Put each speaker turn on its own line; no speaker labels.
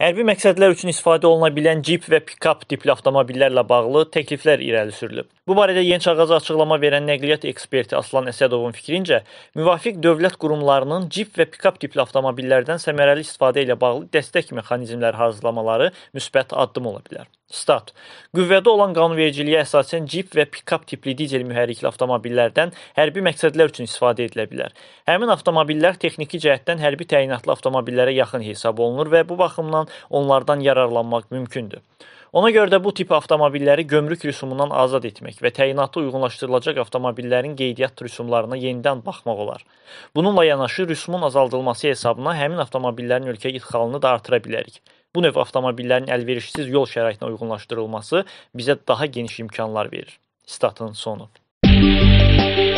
Hərbi məqsədlər üçün istifadə oluna bilən cip və pikap tipli avtomobillərlə bağlı təkliflər irəli sürülüb. Bu barədə Yeni Çağaza açıqlama verən nəqliyyat eksperti Aslan Əsədovun fikrincə, müvafiq dövlət qurumlarının cip və pikap tipli avtomobillərdən səmərəli istifadə ilə bağlı dəstək mexanizmləri hazırlamaları müsbət addım ola bilər. Stat. Qüvvədə olan qanunvericiliyə əsasən cip və pikap tipli dizel mühərrikli avtomobillərdən hərbi məqsədlər üçün istifadə edilə bilər. Həmin avtomobillər texniki cəhətdən hərbi təyinatlı avtomobillərə yaxın hesab olunur və bu baxımdan onlardan yararlanmaq mümkündür. Ona görə də bu tip avtomobilləri gömrük rüsumundan azad etmək və təyinatı uyğunlaşdırılacaq avtomobillərin qeydiyyat rüsumlarına yenidən baxmaq olar. Bununla yanaşı rüsumun azaldılması hesabına həmin avtomobillərin ölkəyə idxalını da artıra bilərik. Bu növ avtomobillərin əlverişsiz yol şəraitinə uyğunlaşdırılması bizə daha geniş imkanlar verir. Statın sonu.